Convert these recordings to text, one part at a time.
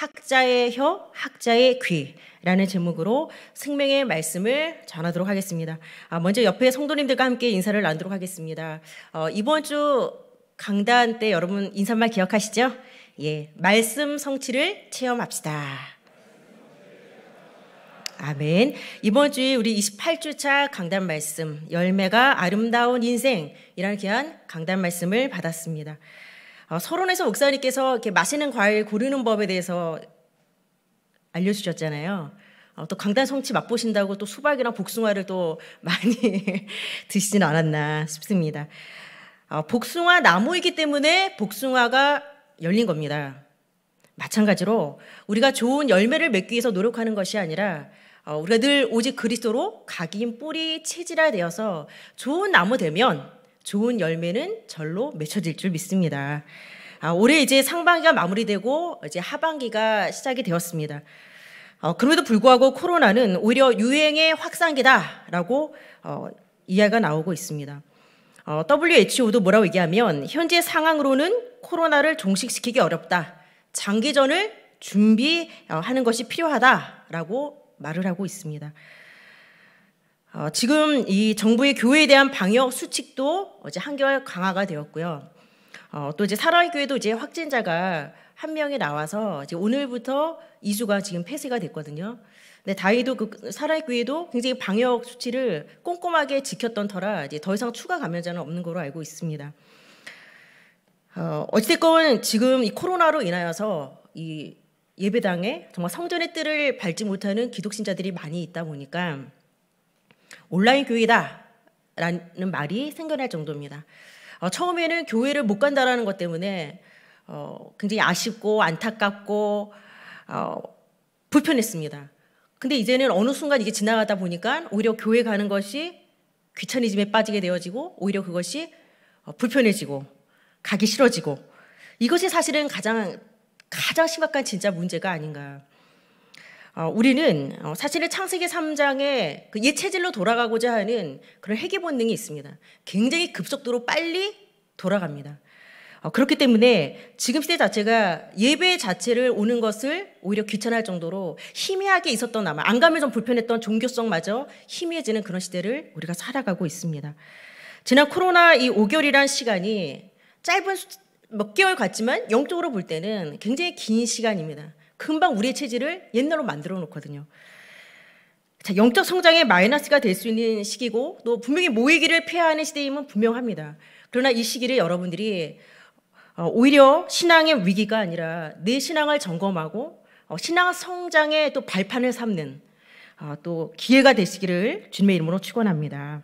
학자의 혀, 학자의 귀라는 제목으로 생명의 말씀을 전하도록 하겠습니다. 아, 먼저 옆에 성도님들과 함께 인사를 나누도록 하겠습니다. 어, 이번 주 강단 때 여러분 인사말 기억하시죠? 예, 말씀 성취를 체험합시다. 아멘. 이번 주에 우리 28주차 강단 말씀 열매가 아름다운 인생이라는 귀한 강단 말씀을 받았습니다. 어, 서론에서 목사님께서 이렇게 맛있는 과일 고르는 법에 대해서 알려주셨잖아요. 어, 또 강단 성취 맛보신다고 또 수박이랑 복숭아를 또 많이 드시진 않았나 싶습니다. 어, 복숭아 나무이기 때문에 복숭아가 열린 겁니다. 마찬가지로 우리가 좋은 열매를 맺기 위해서 노력하는 것이 아니라 우리가 늘 오직 그리스도로 각인 뿌리 체질화 되어서 좋은 나무 되면 좋은 열매는 절로 맺혀질 줄 믿습니다. 아, 올해 이제 상반기가 마무리되고 이제 하반기가 시작이 되었습니다. 어, 그럼에도 불구하고 코로나는 오히려 유행의 확산기다라고 어, 이야기가 나오고 있습니다. 어, WHO도 뭐라고 얘기하면 현재 상황으로는 코로나를 종식시키기 어렵다. 장기전을 준비하는 것이 필요하다라고 말을 하고 있습니다. 어, 지금 이 정부의 교회에 대한 방역 수칙도 어제 한결 강화가 되었고요. 어, 또 이제 사랑의 교회도 이제 확진자가 한 명이 나와서 이제 오늘부터 이주가 지금 폐쇄가 됐거든요. 근데 다이도그 사랑의 교회도 굉장히 방역 수칙을 꼼꼼하게 지켰던 터라 이제 더 이상 추가 감염자는 없는 걸로 알고 있습니다. 어, 어찌됐건 지금 이 코로나로 인하여서 이 예배당에 정말 성전의 뜰을 밟지 못하는 기독신자들이 많이 있다 보니까 온라인 교회다라는 말이 생겨날 정도입니다. 어, 처음에는 교회를 못 간다라는 것 때문에 어, 굉장히 아쉽고 안타깝고 어, 불편했습니다. 근데 이제는 어느 순간 이게 지나가다 보니까 오히려 교회 가는 것이 귀차니즘에 빠지게 되어지고 오히려 그것이 어, 불편해지고 가기 싫어지고 이것이 사실은 가장 가장 심각한 진짜 문제가 아닌가. 어, 우리는 어, 사실은 창세기 3장의그 예체질로 돌아가고자 하는 그런 회계 본능이 있습니다. 굉장히 급속도로 빨리 돌아갑니다. 어, 그렇기 때문에 지금 시대 자체가 예배 자체를 오는 것을 오히려 귀찮아할 정도로 희미하게 있었던 아마 안 가면 좀 불편했던 종교성마저 희미해지는 그런 시대를 우리가 살아가고 있습니다. 지난 코로나 이 5개월이란 시간이 짧은 몇 개월 같지만 영적으로 볼 때는 굉장히 긴 시간입니다. 금방 우리의 체질을 옛날로 만들어 놓거든요. 자, 영적 성장의 마이너스가 될 수 있는 시기고 또 분명히 모이기를 폐하는 시대임은 분명합니다. 그러나 이 시기를 여러분들이 어, 오히려 신앙의 위기가 아니라 내 신앙을 점검하고 어, 신앙 성장의 또 발판을 삼는 어, 또 기회가 되시기를 주님의 이름으로 축원합니다.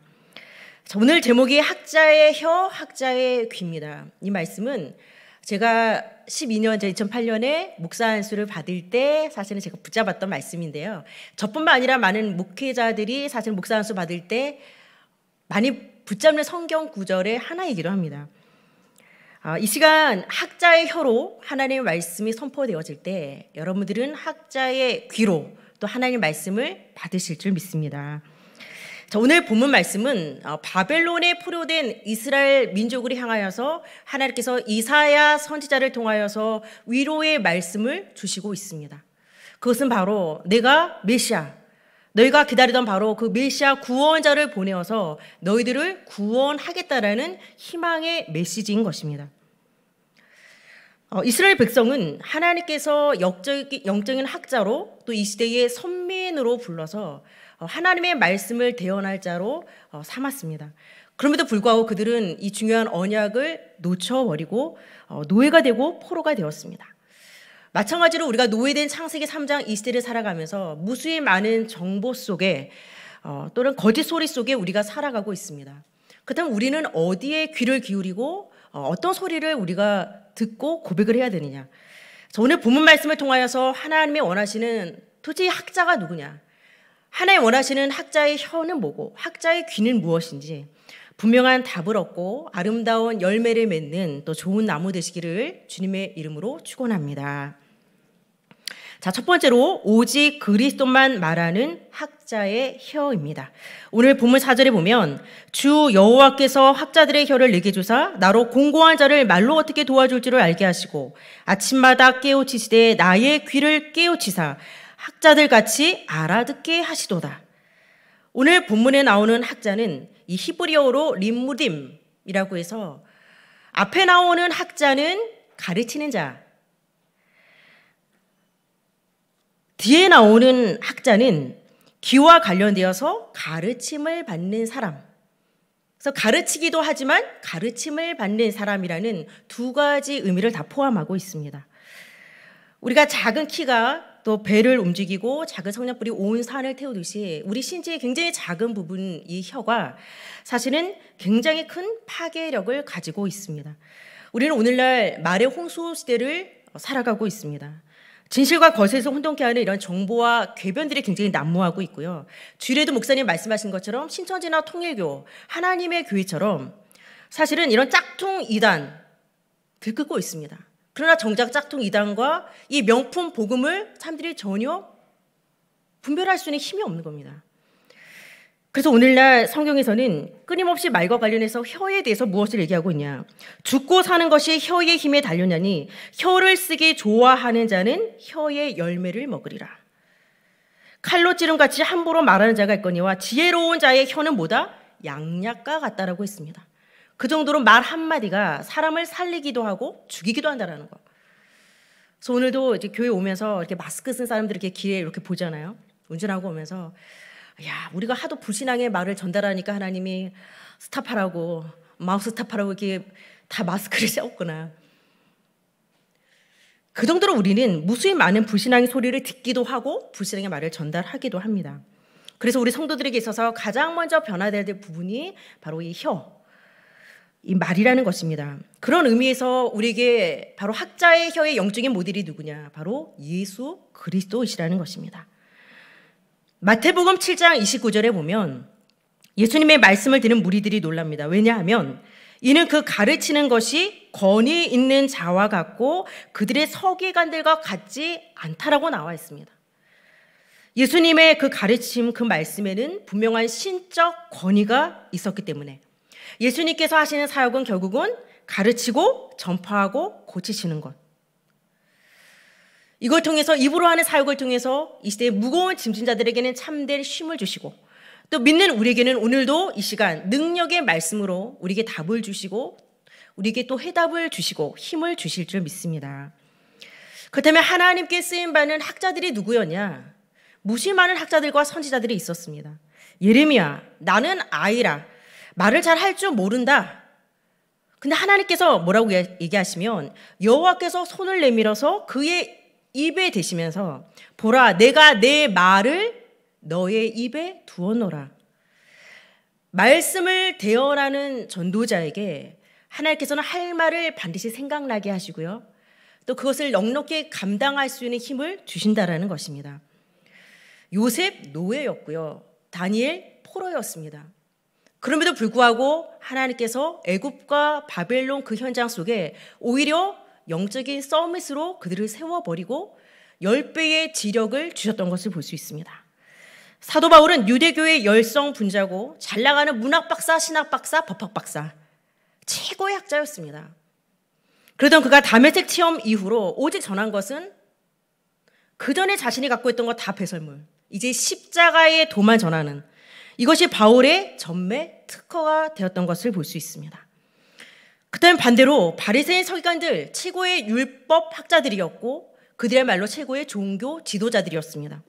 오늘 제목이 학자의 혀, 학자의 귀입니다. 이 말씀은 제가 1 2년전 2008년에 목사 안수를 받을 때 사실은 제가 붙잡았던 말씀인데요. 저뿐만 아니라 많은 목회자들이 사실 목사 안수 받을 때 많이 붙잡는 성경 구절의 하나이기도 합니다. 아, 이 시간 학자의 혀로 하나님의 말씀이 선포되어질 때 여러분들은 학자의 귀로 또 하나님의 말씀을 받으실 줄 믿습니다. 자, 오늘 본문 말씀은 어, 바벨론에 포로된 이스라엘 민족을 향하여서 하나님께서 이사야 선지자를 통하여서 위로의 말씀을 주시고 있습니다. 그것은 바로 내가 메시아, 너희가 기다리던 바로 그 메시아 구원자를 보내어서 너희들을 구원하겠다라는 희망의 메시지인 것입니다. 어, 이스라엘 백성은 하나님께서 영적인 학자로 또 이 시대의 선민으로 불러서 어, 하나님의 말씀을 대언할 자로 어, 삼았습니다. 그럼에도 불구하고 그들은 이 중요한 언약을 놓쳐버리고 어, 노예가 되고 포로가 되었습니다. 마찬가지로 우리가 노예된 창세기 3장 이 시대를 살아가면서 무수히 많은 정보 속에 또는 거짓 소리 속에 우리가 살아가고 있습니다. 그렇다면 우리는 어디에 귀를 기울이고 어떤 소리를 우리가 듣고 고백을 해야 되느냐? 오늘 본문 말씀을 통하여서 하나님이 원하시는 도대체 학자가 누구냐? 하나님 원하시는 학자의 혀는 뭐고 학자의 귀는 무엇인지 분명한 답을 얻고 아름다운 열매를 맺는 또 좋은 나무 되시기를 주님의 이름으로 축원합니다. 자, 첫 번째로 오직 그리스도만 말하는 학자의 혀입니다. 오늘 본문 4절에 보면 주 여호와께서 학자들의 혀를 내게 주사 나로 공고한 자를 말로 어떻게 도와줄지를 알게 하시고 아침마다 깨우치시되 나의 귀를 깨우치사 학자들 같이 알아듣게 하시도다. 오늘 본문에 나오는 학자는 이 히브리어로 림무딤이라고 해서 앞에 나오는 학자는 가르치는 자. 뒤에 나오는 학자는 기와 관련되어서 가르침을 받는 사람. 그래서 가르치기도 하지만 가르침을 받는 사람이라는 두 가지 의미를 다 포함하고 있습니다. 우리가 작은 키가 또 배를 움직이고 작은 성냥불이 온 산을 태우듯이 우리 신체의 굉장히 작은 부분 이 혀가 사실은 굉장히 큰 파괴력을 가지고 있습니다. 우리는 오늘날 말의 홍수 시대를 살아가고 있습니다. 진실과 거세에서 혼동케 하는 이런 정보와 궤변들이 굉장히 난무하고 있고요. 주례도 목사님 말씀하신 것처럼 신천지나 통일교, 하나님의 교회처럼 사실은 이런 짝퉁 이단 들끓고 있습니다. 그러나 정작 짝퉁 이단과 이 명품 복음을 사람들이 전혀 분별할 수 있는 힘이 없는 겁니다. 그래서 오늘날 성경에서는 끊임없이 말과 관련해서 혀에 대해서 무엇을 얘기하고 있냐. 죽고 사는 것이 혀의 힘에 달렸냐니 혀를 쓰기 좋아하는 자는 혀의 열매를 먹으리라. 칼로 찌름 같이 함부로 말하는 자가 있거니와 지혜로운 자의 혀는 뭐다? 양약과 같다라고 했습니다. 그 정도로 말 한마디가 사람을 살리기도 하고 죽이기도 한다라는 거. 그래서 오늘도 이제 교회 오면서 이렇게 마스크 쓴 사람들 이렇게 길에 이렇게 보잖아요. 운전하고 오면서 야, 우리가 하도 불신앙의 말을 전달하니까 하나님이 스탑하라고 마우스 스탑하라고 이렇게 다 마스크를 씌웠구나. 그 정도로 우리는 무수히 많은 불신앙의 소리를 듣기도 하고 불신앙의 말을 전달하기도 합니다. 그래서 우리 성도들에게 있어서 가장 먼저 변화될 부분이 바로 이 혀, 이 말이라는 것입니다. 그런 의미에서 우리에게 바로 학자의 혀의 영적인 모델이 누구냐? 바로 예수 그리스도이시라는 것입니다. 마태복음 7장 29절에 보면 예수님의 말씀을 듣는 무리들이 놀랍니다. 왜냐하면 이는 그 가르치는 것이 권위 있는 자와 같고 그들의 서기관들과 같지 않다라고 나와 있습니다. 예수님의 그 가르침, 그 말씀에는 분명한 신적 권위가 있었기 때문에 예수님께서 하시는 사역은 결국은 가르치고 전파하고 고치시는 것. 이걸 통해서 입으로 하는 사역을 통해서 이 시대의 무거운 짐승자들에게는 참된 쉼을 주시고 또 믿는 우리에게는 오늘도 이 시간 능력의 말씀으로 우리에게 답을 주시고 우리에게 또 해답을 주시고 힘을 주실 줄 믿습니다. 그렇다면 하나님께 쓰인바는 학자들이 누구였냐? 무수히 많은 학자들과 선지자들이 있었습니다. 예레미야 나는 아이라 말을 잘 할 줄 모른다. 근데 하나님께서 뭐라고 얘기하시면 여호와께서 손을 내밀어서 그의 입에 대시면서 보라 내가 내 말을 너의 입에 두어놓라. 말씀을 대어라는 전도자에게 하나님께서는 할 말을 반드시 생각나게 하시고요. 또 그것을 넉넉히 감당할 수 있는 힘을 주신다라는 것입니다. 요셉 노예였고요. 다니엘 포로였습니다. 그럼에도 불구하고 하나님께서 애굽과 바벨론 그 현장 속에 오히려 영적인 서밋으로 그들을 세워버리고 10배의 지력을 주셨던 것을 볼 수 있습니다. 사도 바울은 유대교의 열성 분자고 잘 나가는 문학 박사, 신학 박사, 법학 박사 최고의 학자였습니다. 그러던 그가 담에색 체험 이후로 오직 전한 것은 그 전에 자신이 갖고 있던 것 다 배설물, 이제 십자가의 도만 전하는 이것이 바울의 전매 특허가 되었던 것을 볼 수 있습니다. 그때는 반대로 바리새인 서기관들 최고의 율법 학자들이었고 그들의 말로 최고의 종교 지도자들이었습니다.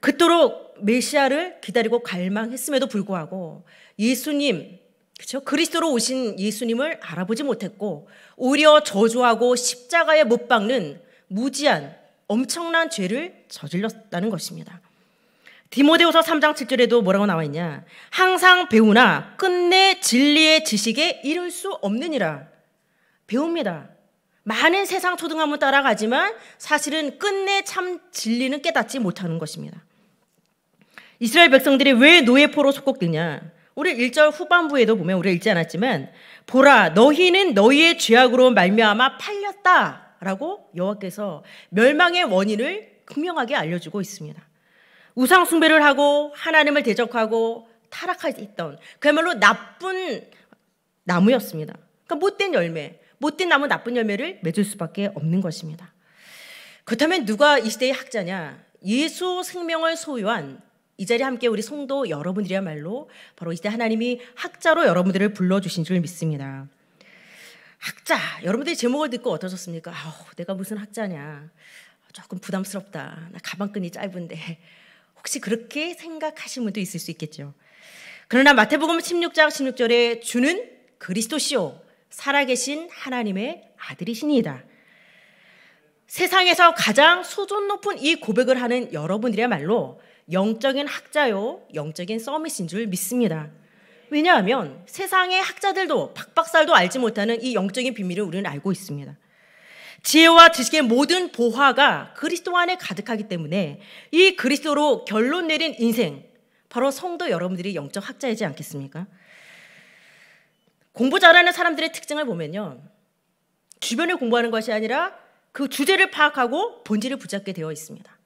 그토록 메시아를 기다리고 갈망했음에도 불구하고 예수님, 그렇죠? 그리스도로 오신 예수님을 알아보지 못했고 오히려 저주하고 십자가에 못 박는 무지한 엄청난 죄를 저질렀다는 것입니다. 디모데후서 3장 7절에도 뭐라고 나와 있냐? 항상 배우나 끝내 진리의 지식에 이를 수 없느니라. 배웁니다. 많은 세상 초등함을 따라가지만 사실은 끝내 참 진리는 깨닫지 못하는 것입니다. 이스라엘 백성들이 왜 노예포로 속곡되냐? 우리 1절 후반부에도 보면 우리가 읽지 않았지만 보라 너희는 너희의 죄악으로 말미암아 팔렸다라고 여호와께서 멸망의 원인을 극명하게 알려주고 있습니다. 우상 숭배를 하고 하나님을 대적하고 타락하지 있던 그야말로 나쁜 나무였습니다. 그러니까 못된 열매, 못된 나무 나쁜 열매를 맺을 수밖에 없는 것입니다. 그렇다면 누가 이 시대의 학자냐? 예수 생명을 소유한 이 자리에 함께 우리 성도 여러분들이야말로 바로 이때 하나님이 학자로 여러분들을 불러주신 줄 믿습니다. 학자, 여러분들이 제목을 듣고 어떠셨습니까? 아우, 내가 무슨 학자냐. 조금 부담스럽다. 나 가방끈이 짧은데. 혹시 그렇게 생각하신 분도 있을 수 있겠죠. 그러나 마태복음 16장 16절에 주는 그리스도시요 살아계신 하나님의 아들이시니이다. 세상에서 가장 수준 높은 이 고백을 하는 여러분이야말로 영적인 학자요, 영적인 서밋인 줄 믿습니다. 왜냐하면 세상의 학자들도 박박살도 알지 못하는 이 영적인 비밀을 우리는 알고 있습니다. 지혜와 지식의 모든 보화가 그리스도 안에 가득하기 때문에 이 그리스도로 결론 내린 인생, 바로 성도 여러분들이 영적 학자이지 않겠습니까? 공부 잘하는 사람들의 특징을 보면요. 주변을 공부하는 것이 아니라 그 주제를 파악하고 본질을 붙잡게 되어 있습니다.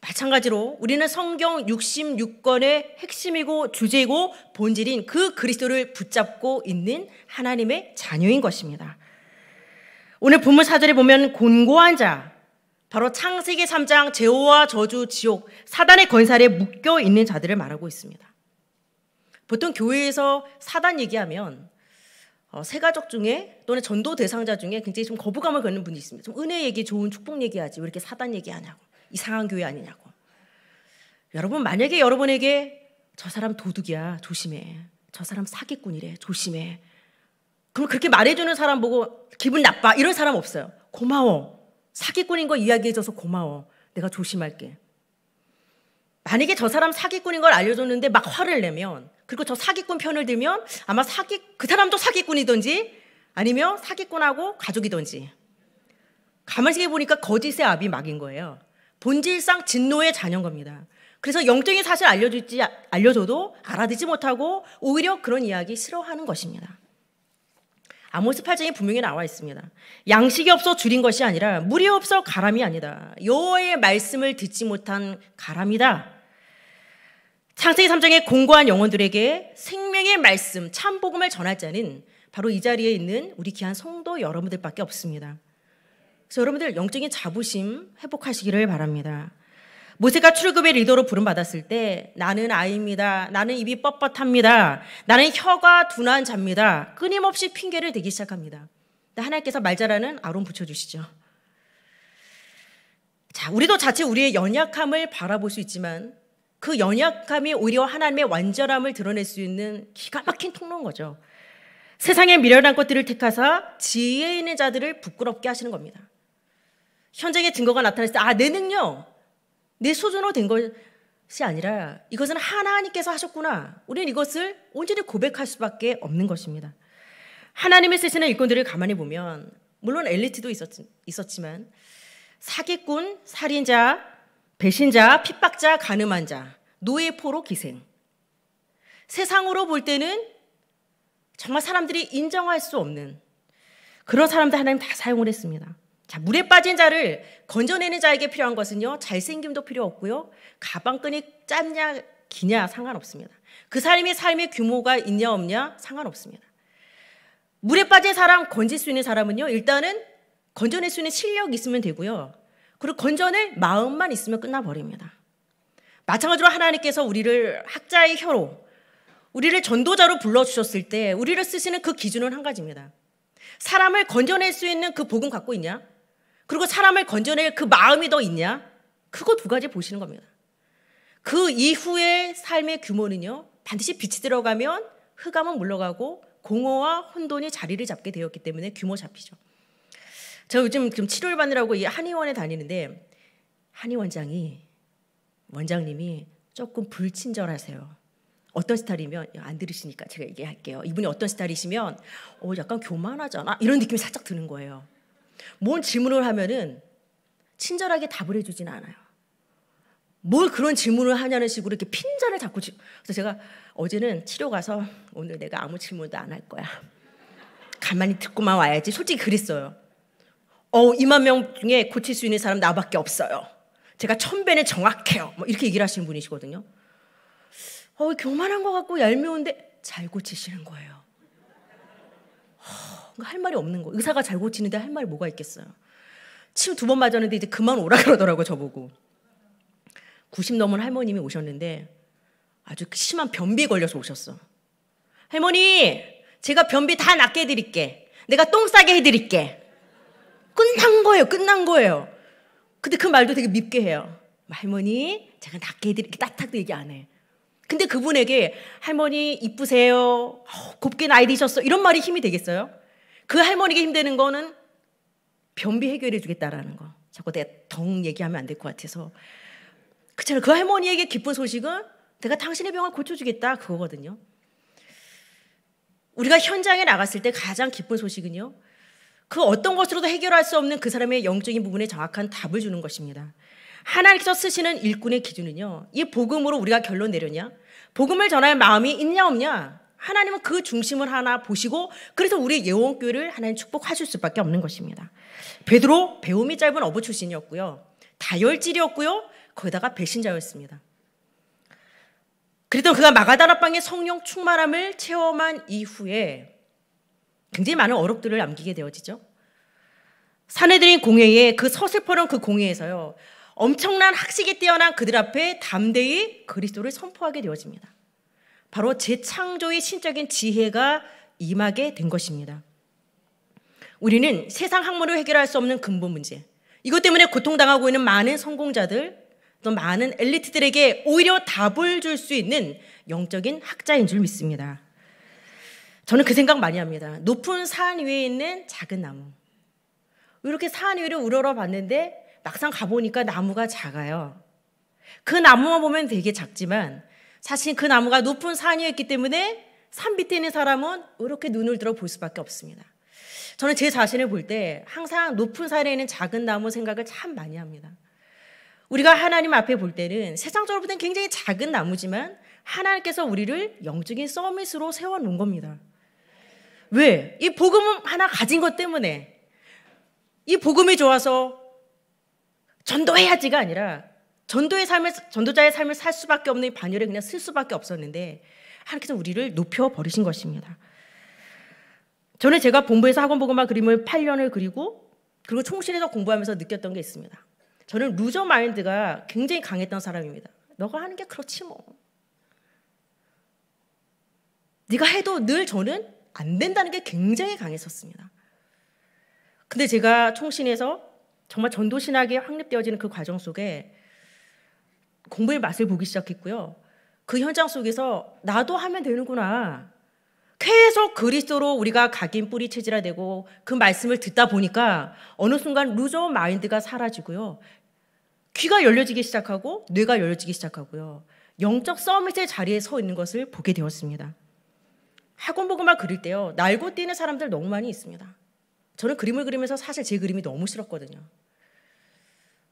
마찬가지로 우리는 성경 66권의 핵심이고 주제이고 본질인 그 그리스도를 붙잡고 있는 하나님의 자녀인 것입니다. 오늘 본문 사절에 보면 곤고한 자, 바로 창세기 3장 제호와 저주, 지옥, 사단의 권살에 묶여 있는 자들을 말하고 있습니다. 보통 교회에서 사단 얘기하면 어, 세가족 중에 또는 전도 대상자 중에 굉장히 좀 거부감을 갖는 분이 있습니다. 좀 은혜 얘기, 좋은 축복 얘기하지 왜 이렇게 사단 얘기하냐고 이상한 교회 아니냐고. 여러분 만약에 여러분에게 저 사람 도둑이야 조심해, 저 사람 사기꾼이래 조심해, 그걸 그렇게 말해주는 사람 보고 기분 나빠 이런 사람 없어요. 고마워. 사기꾼인 거 이야기해줘서 고마워. 내가 조심할게. 만약에 저 사람 사기꾼인 걸 알려줬는데 막 화를 내면 그리고 저 사기꾼 편을 들면 아마 사기 그 사람도 사기꾼이든지 아니면 사기꾼하고 가족이든지 가만히 생각해 보니까 거짓의 압이 막인 거예요. 본질상 진노의 자녀인 겁니다. 그래서 영적인 사실 알려줄지 알려줘도 알아듣지 못하고 오히려 그런 이야기 싫어하는 것입니다. 아모스 8장에 분명히 나와 있습니다. 양식이 없어 줄인 것이 아니라 물이 없어 가람이 아니다. 여호와의 말씀을 듣지 못한 가람이다. 창세기 3장에 공고한 영혼들에게 생명의 말씀, 참 복음을 전할 자는 바로 이 자리에 있는 우리 귀한 성도 여러분들밖에 없습니다. 그래서 여러분들 영적인 자부심 회복하시기를 바랍니다. 모세가 출급의 리더로 부름 받았을 때 나는 아이입니다. 나는 입이 뻣뻣합니다. 나는 혀가 둔한 자입니다. 끊임없이 핑계를 대기 시작합니다. 하나님께서 말 잘하는 아론 붙여주시죠. 자, 우리도 자체 우리의 연약함을 바라볼 수 있지만 그 연약함이 오히려 하나님의 완전함을 드러낼 수 있는 기가 막힌 통로인 거죠. 세상에 미련한 것들을 택하사 지혜 있는 자들을 부끄럽게 하시는 겁니다. 현장의 증거가 나타났을 때, 아, 내 능력, 내수준으로된 것이 아니라 이것은 하나님께서 하셨구나. 우리는 이것을 온전히 고백할 수밖에 없는 것입니다. 하나님의 쓰시는 일꾼들을 가만히 보면 물론 엘리트도 있었지, 만 사기꾼, 살인자, 배신자, 핍박자, 가늠한 자, 노예포로 기생. 세상으로 볼 때는 정말 사람들이 인정할 수 없는 그런 사람들 하나님 다 사용을 했습니다. 자, 물에 빠진 자를 건져내는 자에게 필요한 것은요, 잘생김도 필요 없고요, 가방끈이 짧냐, 기냐 상관없습니다. 그 사람의 삶의 규모가 있냐, 없냐 상관없습니다. 물에 빠진 사람 건질 수 있는 사람은요, 일단은 건져낼 수 있는 실력이 있으면 되고요. 그리고 건져낼 마음만 있으면 끝나버립니다. 마찬가지로 하나님께서 우리를 학자의 혀로, 우리를 전도자로 불러주셨을 때, 우리를 쓰시는 그 기준은 한 가지입니다. 사람을 건져낼 수 있는 그 복음 갖고 있냐? 그리고 사람을 건져낼 그 마음이 더 있냐? 그거 두 가지 보시는 겁니다. 그 이후의 삶의 규모는요, 반드시 빛이 들어가면 흑암은 물러가고 공허와 혼돈이 자리를 잡게 되었기 때문에 규모 잡히죠. 저 요즘 좀 치료를 받느라고 이 한의원에 다니는데 한의원장이 원장님이 조금 불친절하세요. 어떤 스타일이면 안 들으시니까 제가 얘기할게요. 이분이 어떤 스타일이시면 어 약간 교만하잖아 이런 느낌이 살짝 드는 거예요. 뭔 질문을 하면은 친절하게 답을 해주진 않아요. 뭘 그런 질문을 하냐는 식으로 이렇게 핀잔을 잡고 그래서 제가 어제는 치료 가서 오늘 내가 아무 질문도 안 할 거야. 가만히 듣고만 와야지. 솔직히 그랬어요. 어, 2만 명 중에 고칠 수 있는 사람 나밖에 없어요. 제가 천배는 정확해요. 뭐 이렇게 얘기를 하시는 분이시거든요. 어, 교만한 것 같고 얄미운데 잘 고치시는 거예요. 할 말이 없는 거. 의사가 잘 고치는데 할 말이 뭐가 있겠어요. 치침두 번 맞았는데 이제 그만 오라 그러더라고 저보고. 90 넘은 할머님이 오셨는데 아주 그 심한 변비에 걸려서 오셨어. 할머니, 제가 변비 다 낫게 해드릴게. 내가 똥 싸게 해드릴게. 끝난 거예요, 끝난 거예요. 근데 그 말도 되게 밉게 해요. 할머니, 제가 낫게 해드릴게. 따탁도 얘기 안 해. 근데 그분에게 할머니 이쁘세요. 곱게 나이 드셨어. 이런 말이 힘이 되겠어요? 그 할머니가 힘되는 거는 변비 해결해 주겠다라는 거. 자꾸 내가 덩 얘기하면 안 될 것 같아서. 그렇잖아요. 그 할머니에게 기쁜 소식은 내가 당신의 병을 고쳐주겠다 그거거든요. 우리가 현장에 나갔을 때 가장 기쁜 소식은요. 그 어떤 것으로도 해결할 수 없는 그 사람의 영적인 부분에 정확한 답을 주는 것입니다. 하나님께서 쓰시는 일꾼의 기준은요. 이 복음으로 우리가 결론 내려냐? 복음을 전할 마음이 있냐 없냐? 하나님은 그 중심을 하나 보시고 그래서 우리 예원교회를 하나님 축복하실 수밖에 없는 것입니다. 베드로 배움이 짧은 어부 출신이었고요. 다혈질이었고요. 거기다가 배신자였습니다. 그랬던 그가 마가다라방의 성령 충만함을 체험한 이후에 굉장히 많은 어록들을 남기게 되어지죠. 사내들인 공회에 그 서슬퍼런 그 공회에서요. 엄청난 학식에 뛰어난 그들 앞에 담대히 그리스도를 선포하게 되어집니다. 바로 재창조의 신적인 지혜가 임하게 된 것입니다. 우리는 세상 학문을 해결할 수 없는 근본 문제, 이것 때문에 고통당하고 있는 많은 성공자들, 또 많은 엘리트들에게 오히려 답을 줄 수 있는 영적인 학자인 줄 믿습니다. 저는 그 생각 많이 합니다. 높은 산 위에 있는 작은 나무. 이렇게 산 위를 우러러 봤는데 막상 가보니까 나무가 작아요. 그 나무만 보면 되게 작지만 사실 그 나무가 높은 산이었기 때문에 산 밑에 있는 사람은 이렇게 눈을 들어 볼 수밖에 없습니다. 저는 제 자신을 볼 때 항상 높은 산에 있는 작은 나무 생각을 참 많이 합니다. 우리가 하나님 앞에 볼 때는 세상적으로 보때 굉장히 작은 나무지만 하나님께서 우리를 영적인 서밋으로 세워놓은 겁니다. 왜? 이 복음 하나 가진 것 때문에 이 복음이 좋아서 전도해야지가 아니라 전도의 삶을 전도자의 삶을 살 수밖에 없는 반열에 그냥 쓸 수밖에 없었는데 하나님께서 우리를 높여 버리신 것입니다. 전에 제가 본부에서 학원 보고만 그림을 8년을 그리고 그리고 총신에서 공부하면서 느꼈던 게 있습니다. 저는 루저 마인드가 굉장히 강했던 사람입니다. 너가 하는 게 그렇지 뭐. 네가 해도 늘 저는 안 된다는 게 굉장히 강했었습니다. 근데 제가 총신에서 정말 전도 신학이 확립되어지는 그 과정 속에 공부의 맛을 보기 시작했고요. 그 현장 속에서 나도 하면 되는구나. 계속 그리스도로 우리가 각인 뿌리체질화 되고 그 말씀을 듣다 보니까 어느 순간 루저 마인드가 사라지고요. 귀가 열려지기 시작하고 뇌가 열려지기 시작하고요. 영적 서밋의 자리에 서 있는 것을 보게 되었습니다. 학원 보고만 그릴 때요. 날고 뛰는 사람들 너무 많이 있습니다. 저는 그림을 그리면서 사실 제 그림이 너무 싫었거든요.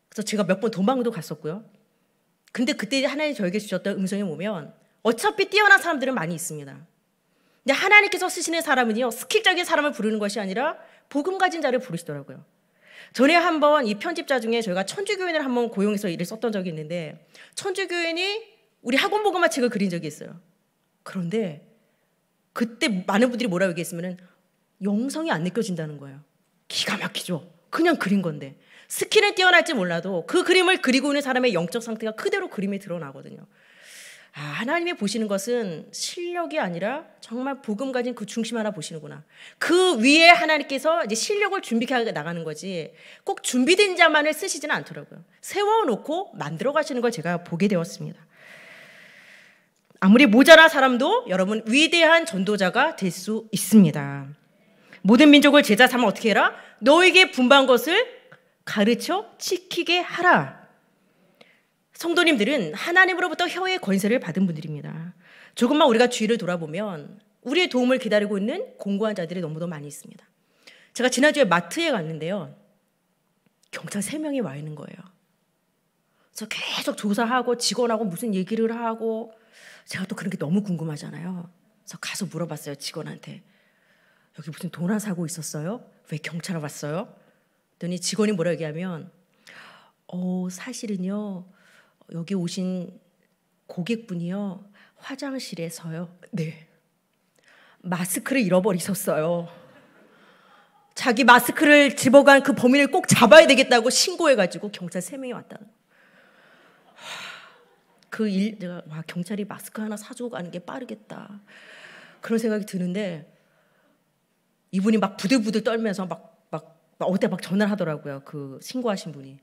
그래서 제가 몇 번 도망도 갔었고요. 근데 그때 하나님 저에게 주셨던 음성에 보면 어차피 뛰어난 사람들은 많이 있습니다. 근데 하나님께서 쓰시는 사람은요, 스킬적인 사람을 부르는 것이 아니라 복음 가진 자를 부르시더라고요. 전에 한 번 이 편집자 중에 저희가 천주교인을 한 번 고용해서 일을 썼던 적이 있는데 천주교인이 우리 학원 보고만 책을 그린 적이 있어요. 그런데 그때 많은 분들이 뭐라고 얘기했으면은 영성이안 느껴진다는 거예요. 기가 막히죠. 그냥 그린 건데. 스킬은 뛰어날지 몰라도 그 그림을 그리고 있는 사람의 영적 상태가 그대로 그림이 드러나거든요. 아, 하나님이 보시는 것은 실력이 아니라 정말 복음 가진 그 중심 하나 보시는구나. 그 위에 하나님께서 이제 실력을 준비하게 나가는 거지 꼭 준비된 자만을 쓰시지는 않더라고요. 세워놓고 만들어 가시는 걸 제가 보게 되었습니다. 아무리 모자란 사람도 여러분 위대한 전도자가 될 수 있습니다. 모든 민족을 제자 삼아 어떻게 해라? 너에게 분반 것을 가르쳐 지키게 하라. 성도님들은 하나님으로부터 혀의 권세를 받은 분들입니다. 조금만 우리가 주위를 돌아보면 우리의 도움을 기다리고 있는 공고한 자들이 너무도 많이 있습니다. 제가 지난주에 마트에 갔는데요. 경찰 3명이 와 있는 거예요. 그래서 계속 조사하고 직원하고 무슨 얘기를 하고 제가 또 그런 게 너무 궁금하잖아요. 그래서 가서 물어봤어요, 직원한테. 여기 무슨 도난 사고 있었어요? 왜 경찰 왔어요? 그랬더니 직원이 뭐라 얘기하면 어, 사실은요. 여기 오신 고객분이요. 화장실에서요. 네. 마스크를 잃어버리셨어요. 자기 마스크를 집어간 그 범인을 꼭 잡아야 되겠다고 신고해가지고 경찰 세 명이 왔다. 그 일, 내가 와 경찰이 마스크 하나 사주고 가는 게 빠르겠다. 그런 생각이 드는데 이분이 막 부들부들 떨면서 막, 막, 막 어때 막 전화를 하더라고요. 그 신고하신 분이.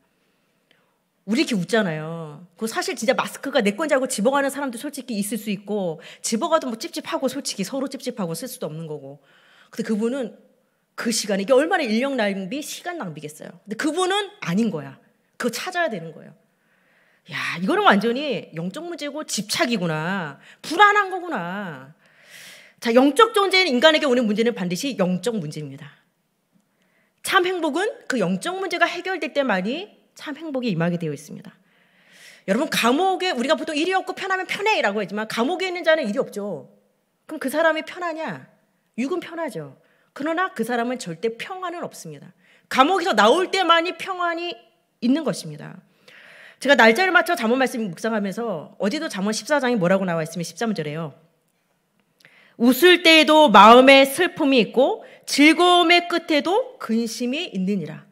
우리 이렇게 웃잖아요. 그 사실 진짜 마스크가 내 건지 알고 집어가는 사람도 솔직히 있을 수 있고 집어가도 뭐 찝찝하고 솔직히 서로 찝찝하고 쓸 수도 없는 거고. 근데 그분은 그 시간 에 이게 얼마나 인력 낭비, 시간 낭비겠어요. 근데 그분은 아닌 거야. 그거 찾아야 되는 거예요. 야, 이거는 완전히 영적 문제고 집착이구나. 불안한 거구나. 자, 영적 존재인 인간에게 오는 문제는 반드시 영적 문제입니다. 참 행복은 그 영적 문제가 해결될 때만이 참 행복이 임하게 되어 있습니다. 여러분, 감옥에 우리가 보통 일이 없고 편하면 편해 라고 하지만 감옥에 있는 자는 일이 없죠. 그럼 그 사람이 편하냐? 육은 편하죠. 그러나 그 사람은 절대 평안은 없습니다. 감옥에서 나올 때만이 평안이 있는 것입니다. 제가 날짜를 맞춰 잠언 말씀 묵상하면서 어제도 잠언 14장에 뭐라고 나와 있으면 13절에요. 웃을 때에도 마음에 슬픔이 있고 즐거움의 끝에도 근심이 있느니라.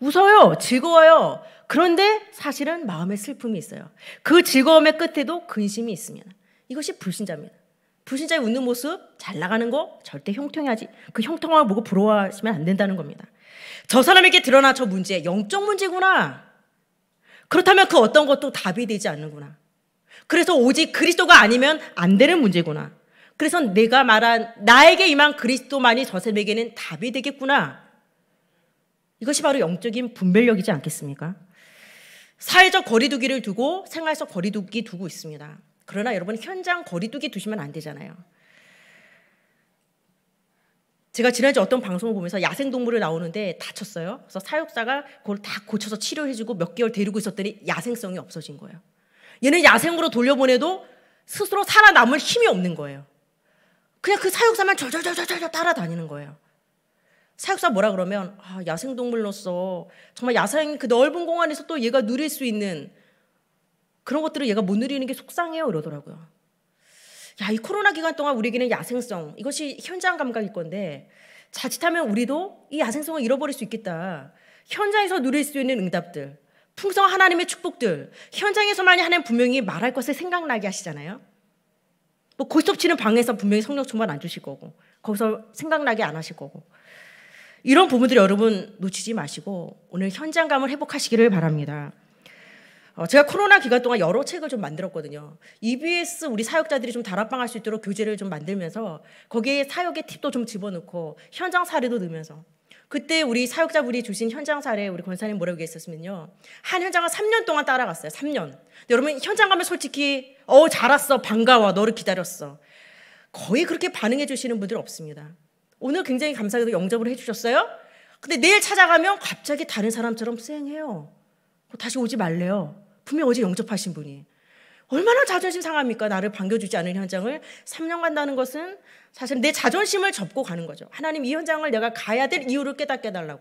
웃어요. 즐거워요. 그런데 사실은 마음에 슬픔이 있어요. 그 즐거움의 끝에도 근심이 있습니다. 이것이 불신자입니다. 불신자의 웃는 모습, 잘 나가는 거 절대 형통야지그 형통함을 보고 부러워하시면 안 된다는 겁니다. 저 사람에게 드러나 저 문제, 영적 문제구나. 그렇다면 그 어떤 것도 답이 되지 않는구나. 그래서 오직 그리스도가 아니면 안 되는 문제구나. 그래서 내가 말한 나에게 임한 그리스도만이 저 셈에게는 답이 되겠구나. 이것이 바로 영적인 분별력이지 않겠습니까? 사회적 거리두기를 두고 생활 속 거리두기 두고 있습니다. 그러나 여러분 현장 거리두기 두시면 안 되잖아요. 제가 지난주 어떤 방송을 보면서 야생동물을 나오는데 다쳤어요. 그래서 사육사가 그걸 다 고쳐서 치료해주고 몇 개월 데리고 있었더니 야생성이 없어진 거예요. 얘는 야생으로 돌려보내도 스스로 살아남을 힘이 없는 거예요. 그냥 그 사육사만 절절절절 따라다니는 거예요. 사육사 뭐라 그러면 아, 야생동물로서 정말 야생 그 넓은 공간에서 또 얘가 누릴 수 있는 그런 것들을 얘가 못 누리는 게 속상해요 이러더라고요. 야, 이 코로나 기간 동안 우리에게는 야생성 이것이 현장 감각일 건데 자칫하면 우리도 이 야생성을 잃어버릴 수 있겠다. 현장에서 누릴 수 있는 응답들, 풍성 하나님의 축복들, 현장에서만이 하나님 분명히 말할 것을 생각나게 하시잖아요. 또 뭐 고스톱 치는 방에서 분명히 성령 충만 안 주실 거고 거기서 생각나게 안 하실 거고 이런 부분들이 여러분 놓치지 마시고 오늘 현장감을 회복하시기를 바랍니다. 어, 제가 코로나 기간 동안 여러 책을 좀 만들었거든요. EBS 우리 사역자들이 좀 다락방할 수 있도록 교재를 좀 만들면서 거기에 사역의 팁도 좀 집어넣고 현장 사례도 넣으면서 그때 우리 사역자분이 주신 현장 사례 우리 권사님 뭐라고 얘기했었으면요. 한 현장을 3년 동안 따라갔어요. 3년. 여러분 현장 가면 솔직히 어, 잘 왔어. 반가워. 너를 기다렸어. 거의 그렇게 반응해 주시는 분들 없습니다. 오늘 굉장히 감사하게도 영접을 해 주셨어요. 근데 내일 찾아가면 갑자기 다른 사람처럼 쌩해요. 어, 다시 오지 말래요. 분명 어제 영접하신 분이. 얼마나 자존심 상합니까? 나를 반겨주지 않은 현장을 3년 간다는 것은 사실 내 자존심을 접고 가는 거죠. 하나님 이 현장을 내가 가야 될 이유를 깨닫게 해달라고.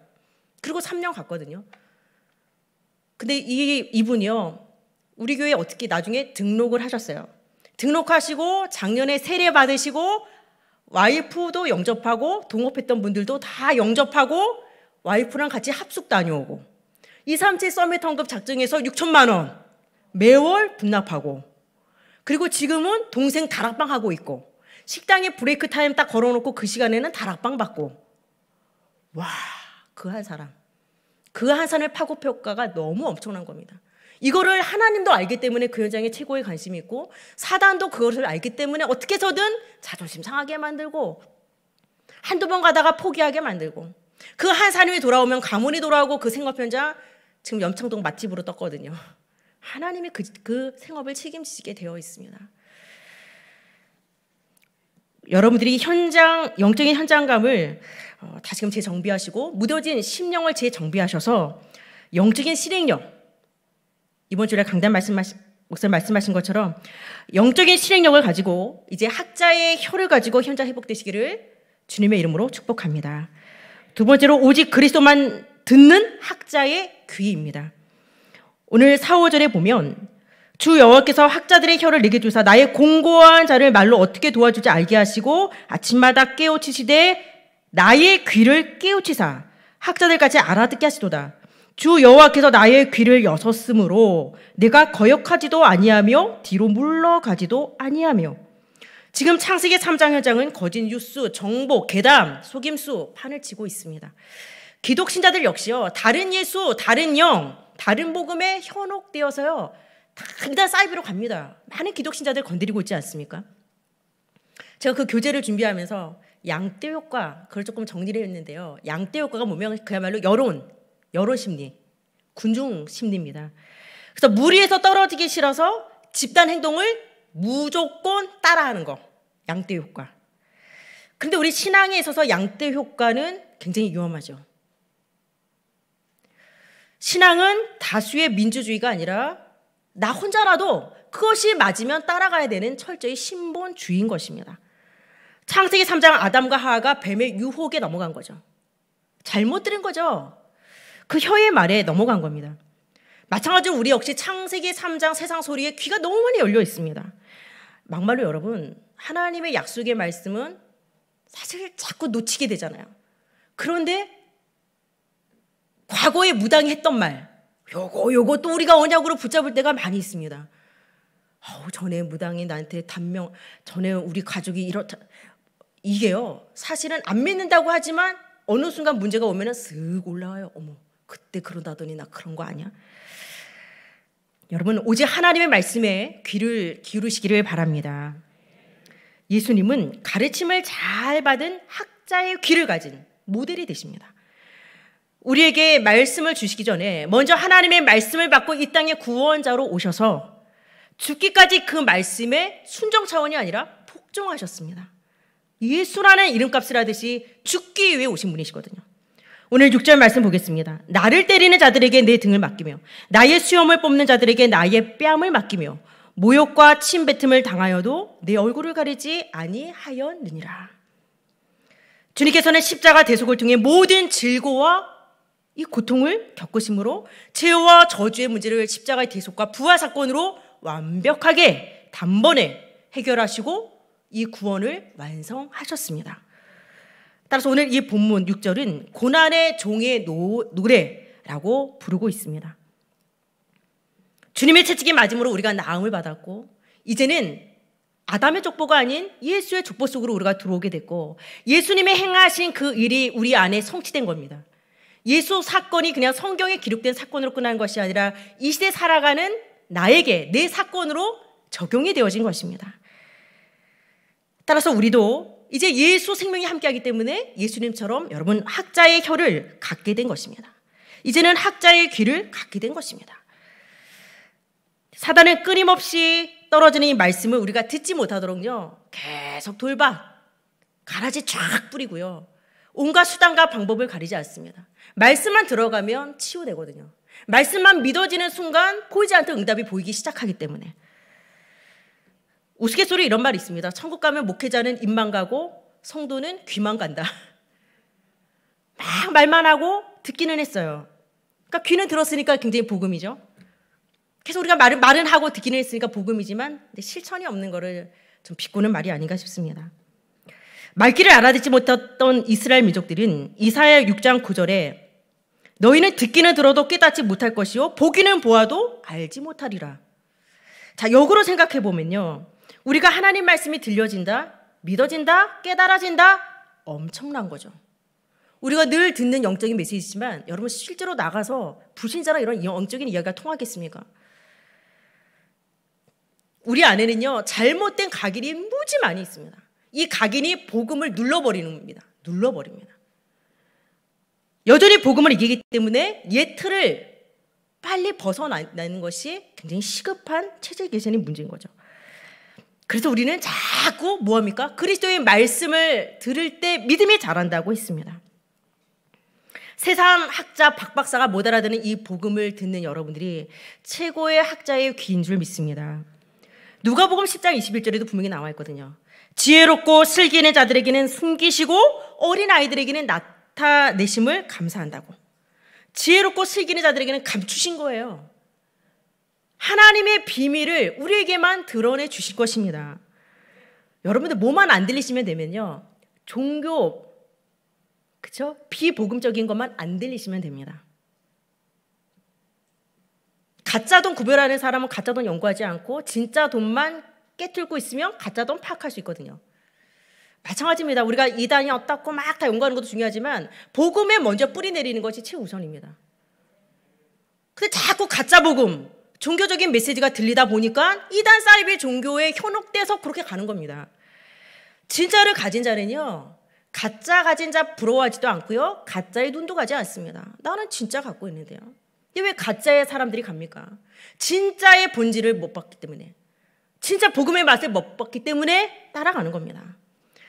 그리고 3년 갔거든요. 근데 이, 이분이요. 우리 교회 어떻게 나중에 등록을 하셨어요. 등록하시고 작년에 세례 받으시고 와이프도 영접하고 동업했던 분들도 다 영접하고 와이프랑 같이 합숙 다녀오고 237 서밋 헌급작정에서 6천만 원 매월 분납하고 그리고 지금은 동생 다락방 하고 있고 식당에 브레이크 타임 딱 걸어놓고 그 시간에는 다락방 받고 와 그 한 사람 그 한 사람의 파고 효과가 너무 엄청난 겁니다. 이거를 하나님도 알기 때문에 그 현장에 최고의 관심이 있고 사단도 그것을 알기 때문에 어떻게 해서든 자존심 상하게 만들고 한두 번 가다가 포기하게 만들고 그 한 사람이 돌아오면 가문이 돌아오고 그 생업 현장 지금 염창동 맛집으로 떴거든요. 하나님이 그, 그 생업을 책임지게 되어 있습니다. 여러분들이 현장 영적인 현장감을 어, 다시금 재정비하시고 무뎌진 심령을 재정비하셔서 영적인 실행력 이번 주에 강단 말씀 목사님 말씀하신 것처럼 영적인 실행력을 가지고 이제 학자의 혀를 가지고 현장 회복되시기를 주님의 이름으로 축복합니다. 두 번째로 오직 그리스도만 듣는 학자의 귀입니다. 오늘 4, 5절에 보면 주 여호와께서 학자들의 혀를 내게 주사 나의 공고한 자를 말로 어떻게 도와주지 알게 하시고 아침마다 깨우치시되 나의 귀를 깨우치사 학자들까지 알아듣게 하시도다. 주 여호와께서 나의 귀를 여섰으므로 내가 거역하지도 아니하며 뒤로 물러가지도 아니하며 지금 창세기 3장 현장은 거짓 뉴스, 정보, 계담, 속임수 판을 치고 있습니다. 기독신자들 역시요. 다른 예수, 다른 영, 다른 복음에 현혹되어서요. 당장 사이비로 갑니다. 많은 기독신자들 건드리고 있지 않습니까? 제가 그 교재를 준비하면서 양떼 효과 그걸 조금 정리를 했는데요. 양떼 효과가 뭐면 그야말로 여론, 여론 심리, 군중 심리입니다. 그래서 무리에서 떨어지기 싫어서 집단 행동을 무조건 따라하는 거. 양떼 효과. 근데 우리 신앙에 있어서 양떼 효과는 굉장히 위험하죠. 신앙은 다수의 민주주의가 아니라 나 혼자라도 그것이 맞으면 따라가야 되는 철저히 신본주의인 것입니다. 창세기 3장 아담과 하하가 뱀의 유혹에 넘어간 거죠. 잘못 들은 거죠. 그 혀의 말에 넘어간 겁니다. 마찬가지로 우리 역시 창세기 3장 세상 소리에 귀가 너무 많이 열려 있습니다. 막말로 여러분, 하나님의 약속의 말씀은 사실 자꾸 놓치게 되잖아요. 그런데 과거에 무당이 했던 말 요거 요거 또 우리가 언약으로 붙잡을 때가 많이 있습니다. 어우, 전에 무당이 나한테 단명 전에 우리 가족이 이렇다 이게요 사실은 안 믿는다고 하지만 어느 순간 문제가 오면은 쓱 올라와요. 어머 그때 그런다더니 나 그런 거 아니야? 여러분 오직 하나님의 말씀에 귀를 기울이시기를 바랍니다. 예수님은 가르침을 잘 받은 학자의 귀를 가진 모델이 되십니다. 우리에게 말씀을 주시기 전에 먼저 하나님의 말씀을 받고 이 땅의 구원자로 오셔서 죽기까지 그 말씀에 순정 차원이 아니라 복종하셨습니다. 예수라는 이름값을 하듯이 죽기 위해 오신 분이시거든요. 오늘 6절 말씀 보겠습니다. 나를 때리는 자들에게 내 등을 맡기며 나의 수염을 뽑는 자들에게 나의 뺨을 맡기며 모욕과 침뱉음을 당하여도 내 얼굴을 가리지 아니하였느니라. 주님께서는 십자가 대속을 통해 모든 질고와 이 고통을 겪으심으로 죄와 저주의 문제를 십자가의 대속과 부활 사건으로 완벽하게 단번에 해결하시고 이 구원을 완성하셨습니다. 따라서 오늘 이 본문 6절은 고난의 종의 노, 노래라고 부르고 있습니다. 주님의 채찍에 맞음으로 우리가 나음을 받았고 이제는 아담의 족보가 아닌 예수의 족보 속으로 우리가 들어오게 됐고 예수님의 행하신 그 일이 우리 안에 성취된 겁니다. 예수 사건이 그냥 성경에 기록된 사건으로 끝난 것이 아니라 이 시대 살아가는 나에게 내 사건으로 적용이 되어진 것입니다. 따라서 우리도 이제 예수 생명이 함께하기 때문에 예수님처럼 여러분 학자의 혀를 갖게 된 것입니다. 이제는 학자의 귀를 갖게 된 것입니다. 사단은 끊임없이 떨어지는 이 말씀을 우리가 듣지 못하도록요. 계속 돌밭, 가라지 쫙 뿌리고요. 온갖 수단과 방법을 가리지 않습니다. 말씀만 들어가면 치유되거든요. 말씀만 믿어지는 순간 보이지 않던 응답이 보이기 시작하기 때문에 우스갯소리 이런 말이 있습니다. 천국 가면 목회자는 입만 가고 성도는 귀만 간다. 막 말만 하고 듣기는 했어요. 그러니까 귀는 들었으니까 굉장히 복음이죠. 계속 우리가 말은, 말은 하고 듣기는 했으니까 복음이지만 실천이 없는 거를 좀 비꼬는 말이 아닌가 싶습니다. 말귀를 알아듣지 못했던 이스라엘 민족들은 이사야 6장 9절에 너희는 듣기는 들어도 깨닫지 못할 것이요 보기는 보아도 알지 못하리라. 자, 역으로 생각해 보면요. 우리가 하나님 말씀이 들려진다, 믿어진다, 깨달아진다 엄청난 거죠. 우리가 늘 듣는 영적인 메시지지만 여러분 실제로 나가서 불신자랑 이런 영적인 이야기가 통하겠습니까? 우리 안에는요 잘못된 가길이 무지 많이 있습니다. 이 각인이 복음을 눌러버리는 겁니다. 눌러버립니다. 여전히 복음을 이기기 때문에 옛 틀을 빨리 벗어나는 것이 굉장히 시급한 체제 개선이 문제인 거죠. 그래서 우리는 자꾸 뭐합니까? 그리스도의 말씀을 들을 때 믿음이 자란다고 했습니다. 세상 학자 박 박사가 못 알아듣는 이 복음을 듣는 여러분들이 최고의 학자의 귀인 줄 믿습니다. 누가복음 10장 21절에도 분명히 나와 있거든요. 지혜롭고 슬기있는 자들에게는 숨기시고 어린 아이들에게는 나타내심을 감사한다고. 지혜롭고 슬기는 자들에게는 감추신 거예요. 하나님의 비밀을 우리에게만 드러내 주실 것입니다. 여러분들 뭐만 안 들리시면 되면요. 종교 그쵸? 비복음적인 것만 안 들리시면 됩니다. 가짜 돈 구별하는 사람은 가짜 돈 연구하지 않고 진짜 돈만 깨뚫고 있으면 가짜 돈 파악할 수 있거든요. 마찬가지입니다. 우리가 이단이 어떻고 막 다 연구하는 것도 중요하지만 복음에 먼저 뿌리 내리는 것이 최우선입니다. 근데 자꾸 가짜 복음, 종교적인 메시지가 들리다 보니까 이단 사이비 종교에 현혹돼서 그렇게 가는 겁니다. 진짜를 가진 자는요. 가짜 가진 자 부러워하지도 않고요. 가짜의 눈도 가지 않습니다. 나는 진짜 갖고 있는데요. 왜 가짜의 사람들이 갑니까? 진짜의 본질을 못 봤기 때문에. 진짜 복음의 맛을 못 봤기 때문에 따라가는 겁니다.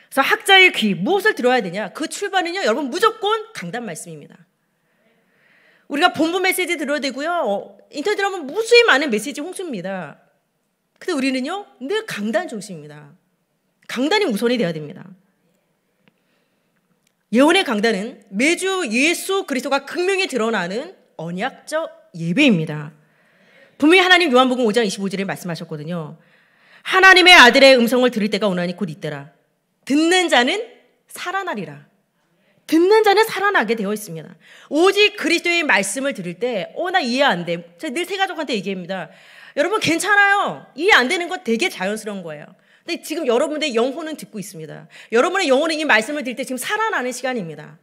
그래서 학자의 귀, 무엇을 들어야 되냐? 그 출발은요, 여러분 무조건 강단 말씀입니다. 우리가 본부 메시지 들어야 되고요. 어, 인터넷 들어면 무수히 많은 메시지 홍수입니다. 근데 우리는요, 늘 강단 중심입니다. 강단이 우선이 되어야 됩니다. 예언의 강단은 매주 예수 그리스도가 극명히 드러나는 언약적 예배입니다. 분명히 하나님 요한복음 5장 25절에 말씀하셨거든요. 하나님의 아들의 음성을 들을 때가 오나니 곧있더라 듣는 자는 살아나리라. 듣는 자는 살아나게 되어 있습니다. 오직 그리스도의 말씀을 들을 때, 어, 나 이해 안 돼. 제가 늘 세가족한테 얘기합니다. 여러분 괜찮아요. 이해 안 되는 건 되게 자연스러운 거예요. 근데 지금 여러분의 영혼은 듣고 있습니다. 여러분의 영혼은 이 말씀을 들을 때 지금 살아나는 시간입니다.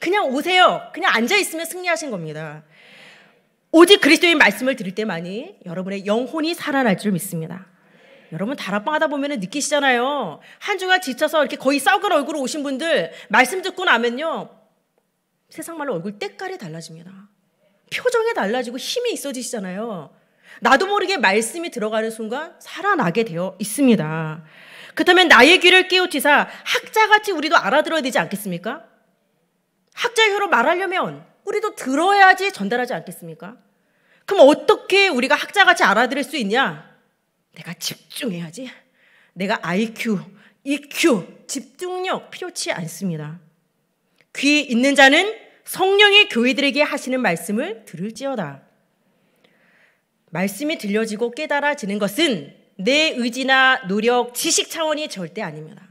그냥 오세요. 그냥 앉아있으면 승리하신 겁니다. 오직 그리스도의 말씀을 들을 때만이 여러분의 영혼이 살아날 줄 믿습니다. 여러분 다락방 하다 보면 느끼시잖아요. 한 주간 지쳐서 이렇게 거의 싸우는 얼굴로 오신 분들 말씀 듣고 나면요. 세상 말로 얼굴 때깔이 달라집니다. 표정이 달라지고 힘이 있어지시잖아요. 나도 모르게 말씀이 들어가는 순간 살아나게 되어 있습니다. 그렇다면 나의 귀를 깨우치사 학자같이 우리도 알아들어야 되지 않겠습니까? 학자의 혀로 말하려면 우리도 들어야지 전달하지 않겠습니까? 그럼 어떻게 우리가 학자같이 알아들을 수 있냐? 내가 집중해야지. 내가 IQ, EQ, 집중력 필요치 않습니다. 귀 있는 자는 성령의 교회들에게 하시는 말씀을 들을지어다. 말씀이 들려지고 깨달아지는 것은 내 의지나 노력, 지식 차원이 절대 아닙니다.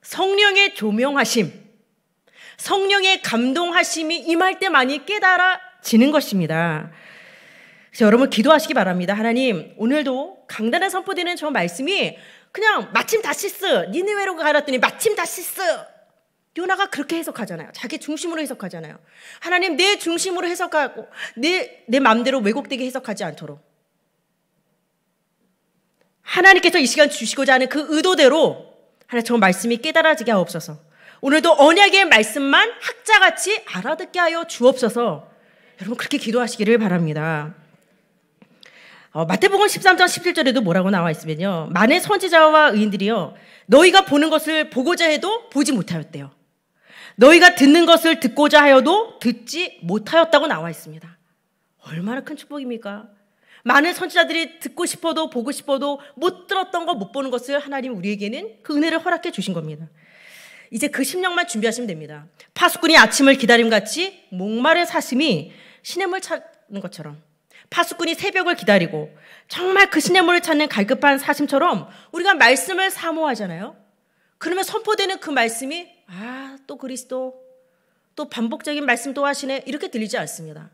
성령의 조명하심, 성령의 감동하심이 임할 때만이 깨달아지는 것입니다. 그래서 여러분 기도하시기 바랍니다. 하나님, 오늘도 강단에 선포되는 저 말씀이 그냥 마침 다시스, 니네외로 가랬더니 마침 다시스. 요나가 그렇게 해석하잖아요. 자기 중심으로 해석하잖아요. 하나님 내 중심으로 해석하고 내, 내 마음대로 왜곡되게 해석하지 않도록. 하나님께서 이 시간 주시고자 하는 그 의도대로 하나님 저 말씀이 깨달아지게 하옵소서. 오늘도 언약의 말씀만 학자같이 알아듣게 하여 주옵소서. 여러분 그렇게 기도하시기를 바랍니다. 어, 마태복음 13장 17절에도 뭐라고 나와 있으면요. 만의 선지자와 의인들이요. 너희가 보는 것을 보고자 해도 보지 못하였대요. 너희가 듣는 것을 듣고자 하여도 듣지 못하였다고 나와 있습니다. 얼마나 큰 축복입니까? 많은 선지자들이 듣고 싶어도 보고 싶어도 못 들었던 거 못 보는 것을 하나님 우리에게는 그 은혜를 허락해 주신 겁니다. 이제 그 심령만 준비하시면 됩니다. 파수꾼이 아침을 기다림 같이 목마른 사슴이 시냇물 찾는 것처럼 파수꾼이 새벽을 기다리고 정말 그 신의 물을 찾는 갈급한 사심처럼 우리가 말씀을 사모하잖아요. 그러면 선포되는 그 말씀이 아, 또 그리스도 또 반복적인 말씀 도 하시네 이렇게 들리지 않습니다.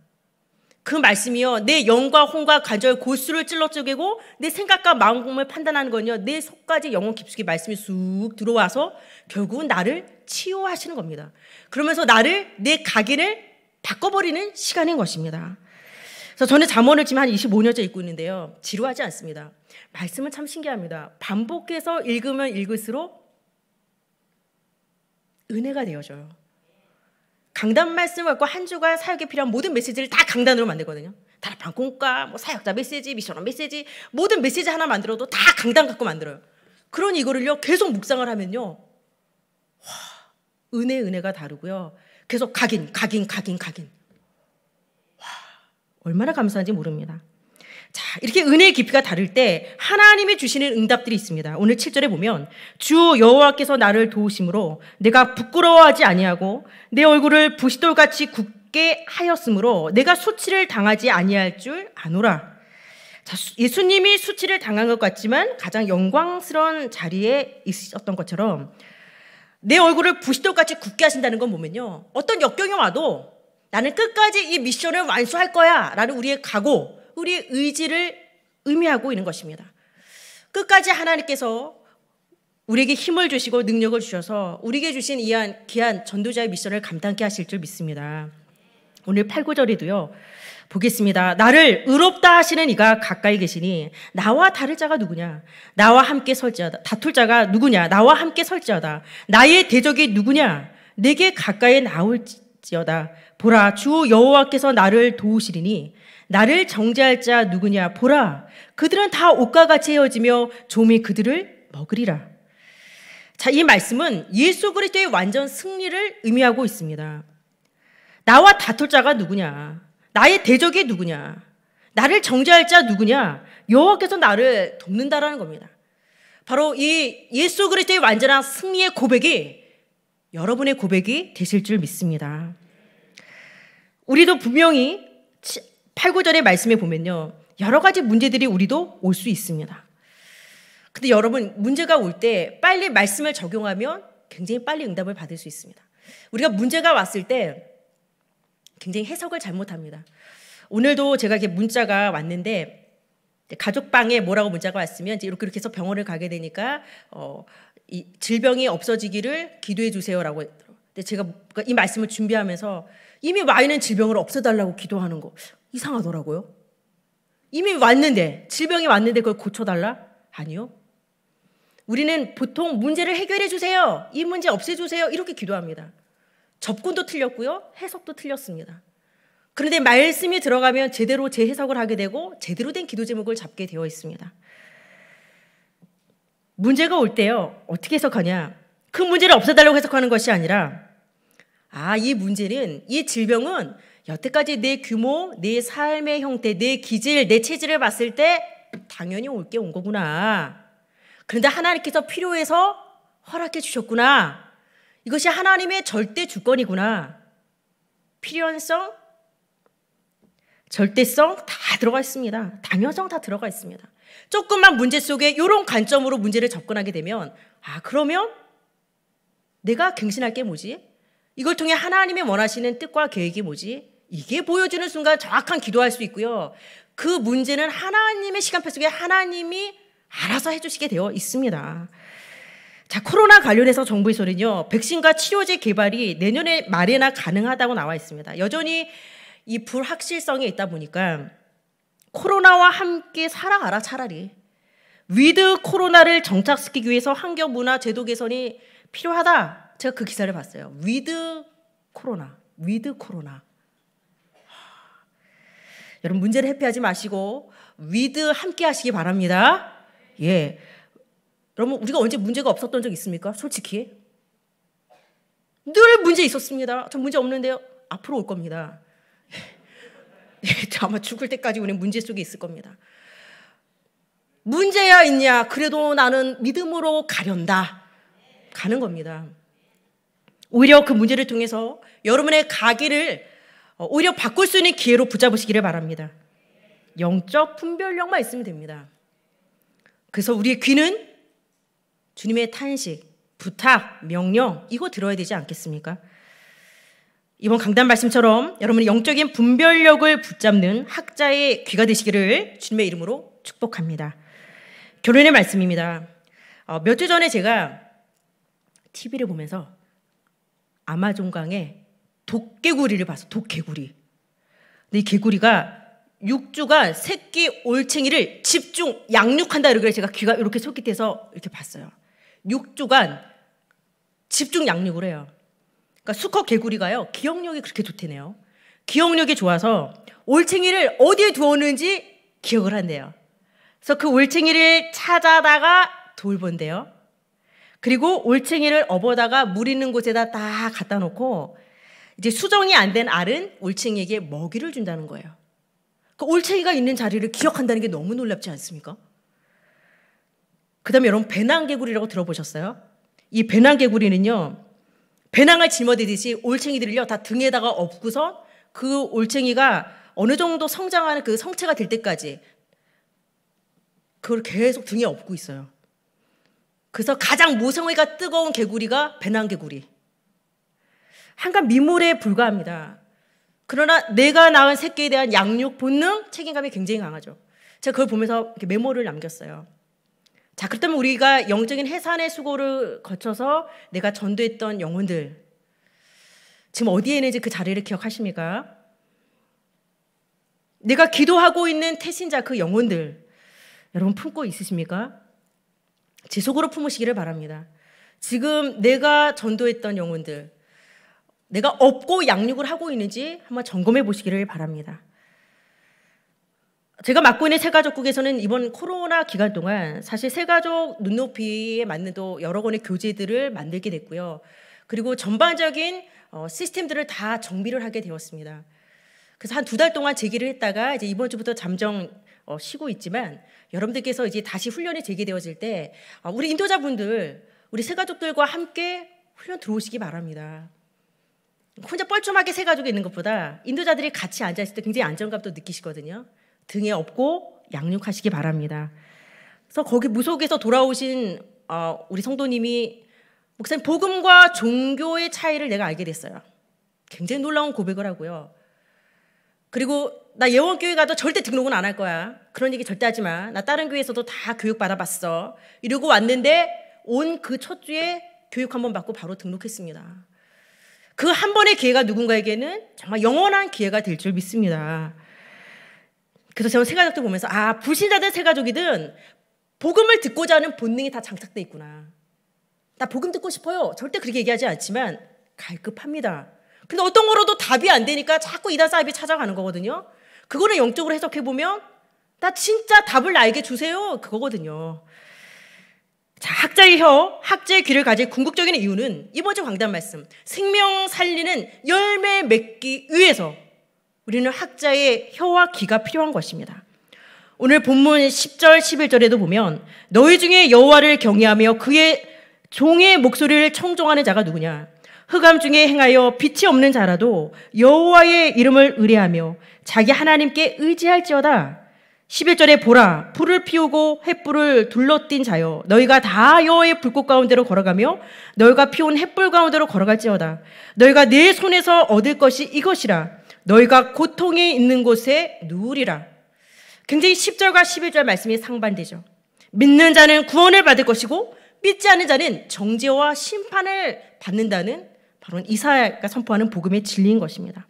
그 말씀이요 내 영과 혼과 관절 골수를 찔러 쪼개고 내 생각과 마음을 판단하는 건요 내 속까지 영혼 깊숙이 말씀이 쑥 들어와서 결국은 나를 치유하시는 겁니다. 그러면서 나를 내 각인을 바꿔버리는 시간인 것입니다. 그래서 저는 잠언을 지금 한 25년째 읽고 있는데요. 지루하지 않습니다. 말씀은 참 신기합니다. 반복해서 읽으면 읽을수록 은혜가 되어져요. 강단 말씀을 갖고 한 주간 사역에 필요한 모든 메시지를 다 강단으로 만들거든요. 다락방 공과, 뭐 사역자 메시지, 미션원 메시지, 모든 메시지 하나 만들어도 다 강단 갖고 만들어요. 그런 이거를요, 계속 묵상을 하면요. 와, 은혜, 은혜가 다르고요. 계속 각인, 각인, 각인, 각인. 얼마나 감사한지 모릅니다. 자, 이렇게 은혜의 깊이가 다를 때 하나님이 주시는 응답들이 있습니다. 오늘 7절에 보면 주 여호와께서 나를 도우심으로 내가 부끄러워하지 아니하고 내 얼굴을 부시돌같이 굳게 하였으므로 내가 수치를 당하지 아니할 줄 아노라. 자, 예수님이 수치를 당한 것 같지만 가장 영광스러운 자리에 있었던 것처럼 내 얼굴을 부시돌같이 굳게 하신다는 건 보면요. 어떤 역경이 와도 나는 끝까지 이 미션을 완수할 거야. 라는 우리의 각오, 우리의 의지를 의미하고 있는 것입니다. 끝까지 하나님께서 우리에게 힘을 주시고 능력을 주셔서 우리에게 주신 이 귀한 전도자의 미션을 감당케 하실 줄 믿습니다. 오늘 8, 9절에도요. 보겠습니다. 나를 의롭다 하시는 이가 가까이 계시니 나와 다를 자가 누구냐? 나와 함께 설지하다. 다툴 자가 누구냐? 나와 함께 설지하다. 나의 대적이 누구냐? 내게 가까이 나올지어다. 보라 주 여호와께서 나를 도우시리니 나를 정죄할 자 누구냐 보라 그들은 다 옷과 같이 헤어지며 조미 그들을 먹으리라. 자, 이 말씀은 예수 그리스도의 완전 승리를 의미하고 있습니다. 나와 다툴 자가 누구냐? 나의 대적이 누구냐? 나를 정죄할 자 누구냐? 여호와께서 나를 돕는다라는 겁니다. 바로 이 예수 그리스도의 완전한 승리의 고백이 여러분의 고백이 되실 줄 믿습니다. 우리도 분명히 8, 9절의 말씀에 보면요. 여러 가지 문제들이 우리도 올 수 있습니다. 근데 여러분, 문제가 올 때 빨리 말씀을 적용하면 굉장히 빨리 응답을 받을 수 있습니다. 우리가 문제가 왔을 때 굉장히 해석을 잘못합니다. 오늘도 제가 이렇게 문자가 왔는데 가족방에 뭐라고 문자가 왔으면 이제 이렇게 이렇게 해서 병원을 가게 되니까 어, 이 질병이 없어지기를 기도해 주세요라고 했더라고요. 근데 제가 이 말씀을 준비하면서 이미 와 있는 질병을 없애달라고 기도하는 거 이상하더라고요. 이미 왔는데 질병이 왔는데 그걸 고쳐달라? 아니요. 우리는 보통 문제를 해결해 주세요. 이 문제 없애 주세요. 이렇게 기도합니다. 접근도 틀렸고요. 해석도 틀렸습니다. 그런데 말씀이 들어가면 제대로 재해석을 하게 되고 제대로 된 기도 제목을 잡게 되어 있습니다. 문제가 올 때요. 어떻게 해석하냐? 그 문제를 없애달라고 해석하는 것이 아니라 아, 이 문제는, 이 질병은 여태까지 내 규모, 내 삶의 형태, 내 기질, 내 체질을 봤을 때 당연히 올 게 온 거구나. 그런데 하나님께서 필요해서 허락해 주셨구나. 이것이 하나님의 절대 주권이구나. 필연성, 절대성 다 들어가 있습니다. 당연성 다 들어가 있습니다. 조금만 문제 속에 이런 관점으로 문제를 접근하게 되면 아 그러면 내가 갱신할 게 뭐지? 이걸 통해 하나님의 원하시는 뜻과 계획이 뭐지? 이게 보여지는 순간 정확한 기도할 수 있고요. 그 문제는 하나님의 시간표 속에 하나님이 알아서 해주시게 되어 있습니다. 자, 코로나 관련해서 정부에서는요, 백신과 치료제 개발이 내년에 말에나 가능하다고 나와 있습니다. 여전히 이 불확실성이 있다 보니까 코로나와 함께 살아가라 차라리. 위드 코로나를 정착시키기 위해서 환경 문화 제도 개선이 필요하다. 제가 그 기사를 봤어요. 위드 코로나, 위드 코로나. 여러분 문제를 회피하지 마시고 위드 함께 하시기 바랍니다. 예. 여러분 우리가 언제 문제가 없었던 적 있습니까? 솔직히 늘 문제 있었습니다. 전 문제 없는데요. 앞으로 올 겁니다. 예. 예, 아마 죽을 때까지 우리 문제 속에 있을 겁니다. 문제야 있냐? 그래도 나는 믿음으로 가련다. 가는 겁니다. 오히려 그 문제를 통해서 여러분의 가기를 어, 오히려 바꿀 수 있는 기회로 붙잡으시기를 바랍니다. 영적 분별력만 있으면 됩니다. 그래서 우리의 귀는 주님의 탄식, 부탁, 명령 이거 들어야 되지 않겠습니까? 이번 강단 말씀처럼 여러분의 영적인 분별력을 붙잡는 학자의 귀가 되시기를 주님의 이름으로 축복합니다. 결혼의 말씀입니다. 어, 몇주 전에 제가 TV를 보면서 아마존강에 독개구리를 봤어. 독개구리. 근데 이 개구리가 육주간 새끼 올챙이를 집중 양육한다 이렇게 제가 귀가 이렇게 솔깃해서 이렇게 봤어요. 육주간 집중 양육을 해요. 그러니까 수컷 개구리가요. 기억력이 그렇게 좋대네요. 기억력이 좋아서 올챙이를 어디에 두었는지 기억을 한대요. 그래서 그 올챙이를 찾아다가 돌본대요. 그리고 올챙이를 업어다가 물 있는 곳에다 다 갖다 놓고 이제 수정이 안 된 알은 올챙이에게 먹이를 준다는 거예요. 그 올챙이가 있는 자리를 기억한다는 게 너무 놀랍지 않습니까? 그 다음에 여러분 배낭개구리라고 들어보셨어요? 이 배낭개구리는요 배낭을 짊어대듯이 올챙이들을요 다 등에다가 업고서 그 올챙이가 어느 정도 성장하는 그 성체가 될 때까지 그걸 계속 등에 업고 있어요. 그래서 가장 모성애가 뜨거운 개구리가 배낭개구리. 한간 미물에 불과합니다. 그러나 내가 낳은 새끼에 대한 양육, 본능, 책임감이 굉장히 강하죠. 제가 그걸 보면서 메모를 남겼어요. 자, 그렇다면 우리가 영적인 해산의 수고를 거쳐서 내가 전도했던 영혼들, 지금 어디에 있는지 그 자리를 기억하십니까? 내가 기도하고 있는 태신자 그 영혼들, 여러분 품고 있으십니까? 지 속으로 품으시기를 바랍니다. 지금 내가 전도했던 영혼들, 내가 업고 양육을 하고 있는지 한번 점검해 보시기를 바랍니다. 제가 맡고 있는 세가족국에서는 이번 코로나 기간 동안 사실 세가족 눈높이에 맞는 또 여러 권의 교재들을 만들게 됐고요. 그리고 전반적인 어, 시스템들을 다 정비를 하게 되었습니다. 그래서 한 두 달 동안 제기를 했다가 이제 이번 주부터 잠정 어, 쉬고 있지만 여러분들께서 이제 다시 훈련이 재개되어질 때 어, 우리 인도자분들 우리 세가족들과 함께 훈련 들어오시기 바랍니다. 혼자 뻘쭘하게 세가족이 있는 것보다 인도자들이 같이 앉아있을 때 굉장히 안정감도 느끼시거든요. 등에 업고 양육하시기 바랍니다. 그래서 거기 무속에서 돌아오신 어, 우리 성도님이 목사님 복음과 종교의 차이를 내가 알게 됐어요. 굉장히 놀라운 고백을 하고요. 그리고 나 예원교회 가도 절대 등록은 안 할 거야. 그런 얘기 절대 하지 마. 나 다른 교회에서도 다 교육 받아봤어. 이러고 왔는데 온 그 첫 주에 교육 한 번 받고 바로 등록했습니다. 그 한 번의 기회가 누군가에게는 정말 영원한 기회가 될 줄 믿습니다. 그래서 저는 새가족들 보면서 아 불신자든 세가족이든 복음을 듣고자 하는 본능이 다 장착돼 있구나. 나 복음 듣고 싶어요. 절대 그렇게 얘기하지 않지만 갈급합니다. 근데 어떤 거로도 답이 안 되니까 자꾸 이단 사이비 찾아가는 거거든요. 그거를 영적으로 해석해 보면 나 진짜 답을 나에게 주세요 그거거든요. 자, 학자의 혀, 학자의 귀를 가질 궁극적인 이유는 이번 주 강단 말씀, 생명 살리는 열매 맺기 위해서 우리는 학자의 혀와 귀가 필요한 것입니다. 오늘 본문 10절, 11절에도 보면 너희 중에 여호와를 경외하며 그의 종의 목소리를 청종하는 자가 누구냐? 흑암 중에 행하여 빛이 없는 자라도 여호와의 이름을 의뢰하며 자기 하나님께 의지할지어다. 11절에 보라 불을 피우고 횃불을 둘러띤 자여 너희가 다 여호와의 불꽃 가운데로 걸어가며 너희가 피운 횃불 가운데로 걸어갈지어다 너희가 내 손에서 얻을 것이 이것이라 너희가 고통이 있는 곳에 누우리라 굉장히 10절과 11절 말씀이 상반되죠 믿는 자는 구원을 받을 것이고 믿지 않는 자는 정죄와 심판을 받는다는 바로 이사야가 선포하는 복음의 진리인 것입니다.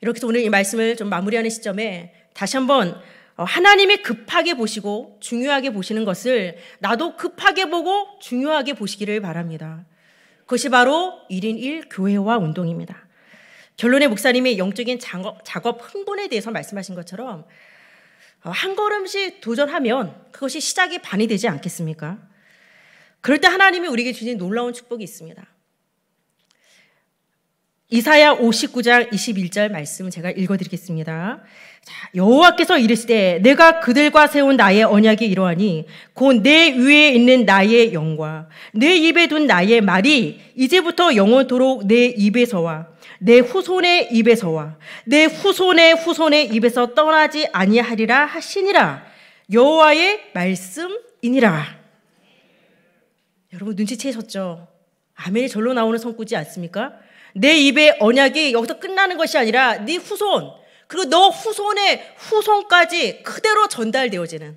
이렇게 해서 오늘 이 말씀을 좀 마무리하는 시점에 다시 한번 어, 하나님이 급하게 보시고 중요하게 보시는 것을 나도 급하게 보고 중요하게 보시기를 바랍니다. 그것이 바로 1인 1 교회와 운동입니다. 결론에 목사님이 영적인 작업, 작업 흥분에 대해서 말씀하신 것처럼 어, 한 걸음씩 도전하면 그것이 시작이 반이 되지 않겠습니까? 그럴 때 하나님이 우리에게 주신 놀라운 축복이 있습니다. 이사야 59장 21절 말씀을 제가 읽어드리겠습니다. 여호와께서 이르시되 내가 그들과 세운 나의 언약이 이러하니 곧 내 위에 있는 나의 영과 내 입에 둔 나의 말이 이제부터 영원토록 내 입에서와 내 후손의 입에서와 내 후손의 후손의 입에서 떠나지 아니하리라 하시니라 여호와의 말씀이니라. 여러분 눈치채셨죠? 아멘이 절로 나오는 성구지 않습니까? 내 입의 언약이 여기서 끝나는 것이 아니라 네 후손 그리고 너 후손의 후손까지 그대로 전달되어지는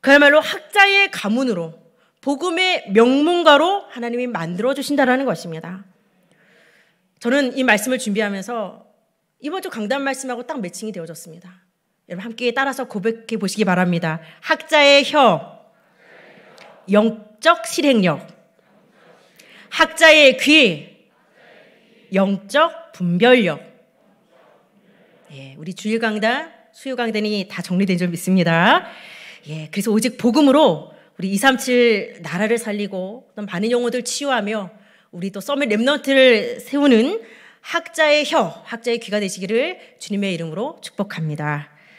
그야말로 학자의 가문으로 복음의 명문가로 하나님이 만들어 주신다라는 것입니다. 저는 이 말씀을 준비하면서 이번 주 강단 말씀하고 딱 매칭이 되어졌습니다. 여러분 함께 따라서 고백해 보시기 바랍니다. 학자의 혀, 영적 실행력, 학자의 귀, 영적 분별력. 예, 우리 주일 강단, 수요 강단이 다 정리된 줄 믿습니다. 예, 그래서 오직 복음으로 우리 237 나라를 살리고 또 많은 영혼들 치유하며 우리 또 서밋 랩넌트를 세우는 학자의 혀, 학자의 귀가 되시기를 주님의 이름으로 축복합니다.